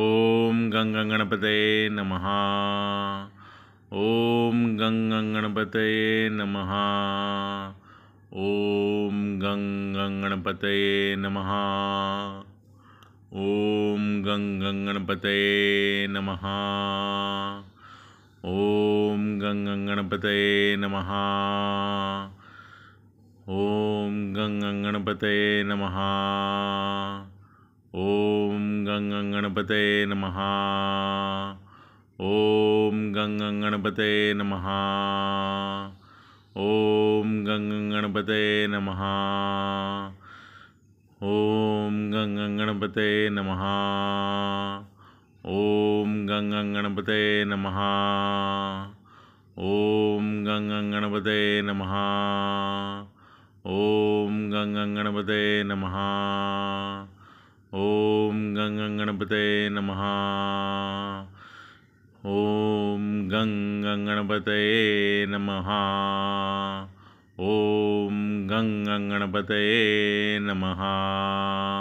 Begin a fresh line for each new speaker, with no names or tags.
ಓಂ ಗಂಗಣಪತಯೇ ನಮಃ ಓಂ ಗಂಗಣಪತಯೇ ನಮಃ ಓಂ ಗಂಗಣಪತಯೇ ನಮಃ ಓಂ ಗಂಗಣಪತಯೇ ನಮಃ ಓಂ ಗಂಗಣಪತಯೇ ನಮಃ ಓಂ ಗಂಗಣಪತಯೇ ನಮಃ गणपते नम ओं गं गणपतये नमः ॐ गं गणपतये नमः ॐ गं गणपतये नमः ॐ गं गणपतये नमः ॐ गं गणपतये नमः ॐ गं गणपतये नमः गणपते नमः ॐ गं गणपतये नमः ॐ गं गणपतये नमः